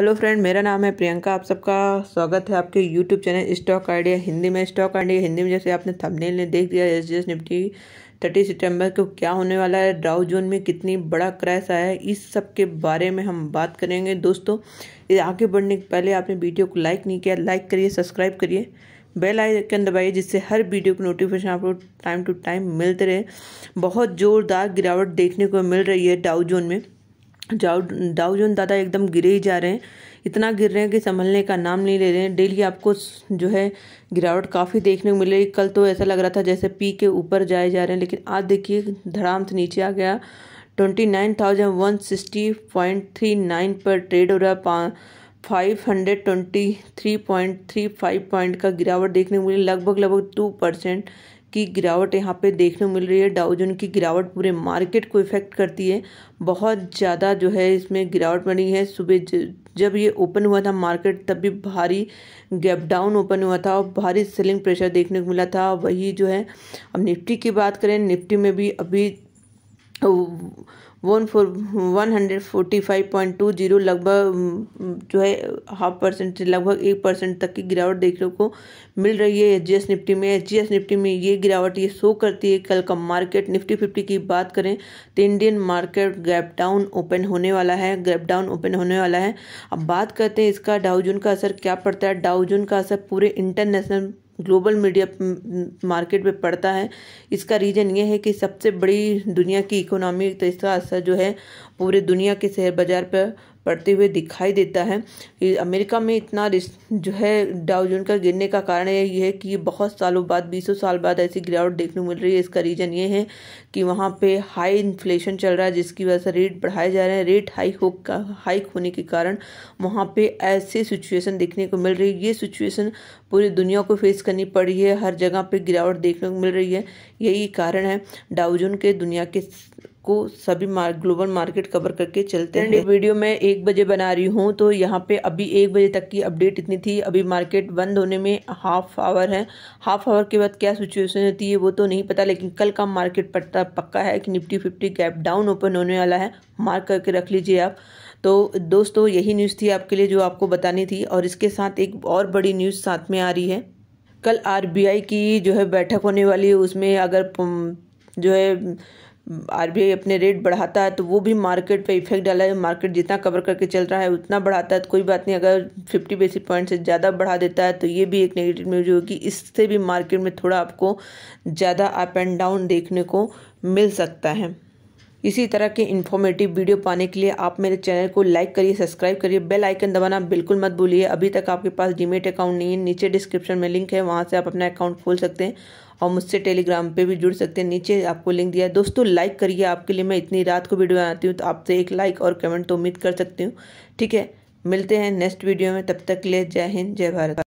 hello friend मेरा नाम है प्रियंका आप सबका स्वागत है आपके YouTube channel stock idea Hindi में स्टॉक आइडिया हिंदी में जैसे आपने थंबनेल ने देख दिया एस जी निफ्टी थर्टी सितंबर को क्या होने वाला है ड्राउ जोन में कितनी बड़ा क्रैश आया है इस सब के बारे में हम बात करेंगे दोस्तों ये आगे बढ़ने के पहले आपने वीडियो को लाइक नहीं किया लाइक करिए सब्सक्राइब करिए बेल आइकन दबाइए जिससे हर वीडियो की नोटिफिकेशन आपको टाइम टू टाइम मिलते रहे बहुत ज़ोरदार गिरावट देखने को मिल रही है डाउ जोन में डाउ डाउ जोन दादा एकदम गिरे ही जा रहे हैं इतना गिर रहे हैं कि संभलने का नाम नहीं ले रहे हैं डेली आपको जो है गिरावट काफ़ी देखने को मिल रही कल तो ऐसा लग रहा था जैसे पी के ऊपर जाए जा रहे हैं लेकिन आज देखिए धड़ाम से नीचे आ गया twenty nine thousand one sixty point three nine पर ट्रेड हो रहा है five hundred twenty three point three five point का गिरावट देखने को मिली लगभग लगभग टू परसेंट की गिरावट यहाँ पे देखने को मिल रही है डाउजन की गिरावट पूरे मार्केट को इफेक्ट करती है बहुत ज़्यादा जो है इसमें गिरावट बनी है सुबह जब ये ओपन हुआ था मार्केट तब भी भारी गैप डाउन ओपन हुआ था और भारी सेलिंग प्रेशर देखने को मिला था वही जो है अब निफ्टी की बात करें निफ्टी में भी अभी one four one hundred forty five point two zero लगभग जो है हाफ परसेंट से लगभग एक परसेंट तक की गिरावट देखने को मिल रही है एच जी एस निफ्टी में एच जी एस निफ्टी में ये गिरावट ये शो करती है कल का मार्केट निफ्टी फिफ्टी की बात करें तो Indian market gap down open होने वाला है गैप डाउन ओपन होने वाला है अब बात करते हैं इसका डाउजून का असर क्या पड़ता है डाउजून का असर पूरे इंटरनेशनल ग्लोबल मीडिया मार्केट पे पड़ता है इसका रीज़न ये है कि सबसे बड़ी दुनिया की इकोनॉमी तो इसका असर जो है पूरे दुनिया के शेयर बाज़ार पर पड़ते हुए दिखाई देता है अमेरिका में इतना जो है डाउजोन का गिरने का कारण यही है कि बहुत सालों बाद बीसों साल बाद ऐसी गिरावट देखने को मिल रही है इसका रीज़न ये है कि वहाँ पे हाई इन्फ्लेशन चल रहा है जिसकी वजह से रेट बढ़ाए जा रहे हैं रेट हाई हो हाइक होने के कारण वहाँ पे ऐसे सिचुएशन देखने को मिल रही है ये सिचुएशन पूरी दुनिया को फेस करनी पड़ रही है हर जगह पर गिरावट देखने को मिल रही है यही कारण है डाउजोन के दुनिया के को सभी मार्क, ग्लोबल मार्केट कवर करके चलते हैं वीडियो मैं एक बजे बना रही हूँ तो यहाँ पे अभी एक बजे तक की अपडेट इतनी थी अभी मार्केट बंद होने में हाफ आवर है हाफ आवर के बाद क्या सिचुएशन होती है वो तो नहीं पता लेकिन कल का मार्केट पट्टा पक्का है कि Nifty fifty gap down open होने वाला है मार्क करके रख लीजिए आप तो दोस्तों यही न्यूज़ थी आपके लिए जो आपको बतानी थी और इसके साथ एक और बड़ी न्यूज़ साथ में आ रही है कल आर की जो है बैठक होने वाली है उसमें अगर जो है आई अपने रेट बढ़ाता है तो वो भी मार्केट पे इफेक्ट डाला है मार्केट जितना कवर करके चल रहा है उतना बढ़ाता है तो कोई बात नहीं अगर फिफ्टी बेसिक पॉइंट से ज़्यादा बढ़ा देता है तो ये भी एक नेगेटिव न्यूज होगी इससे भी मार्केट में थोड़ा आपको ज़्यादा अप एंड डाउन देखने को मिल सकता है इसी तरह के इन्फॉर्मेटिव वीडियो पाने के लिए आप मेरे चैनल को लाइक करिए सब्सक्राइब करिए बेल आइकन दबाना बिल्कुल मत भूलिए अभी तक आपके पास जीमेट अकाउंट नहीं है नीचे डिस्क्रिप्शन में लिंक है वहाँ से आप अपना अकाउंट खोल सकते हैं और मुझसे टेलीग्राम पे भी जुड़ सकते हैं नीचे आपको लिंक दिया है दोस्तों लाइक करिए आपके लिए मैं इतनी रात को वीडियो बनाती हूँ तो आपसे एक लाइक और कमेंट तो उम्मीद कर सकती हूँ ठीक है मिलते हैं नेक्स्ट वीडियो में तब तक ले जय हिंद जय भारत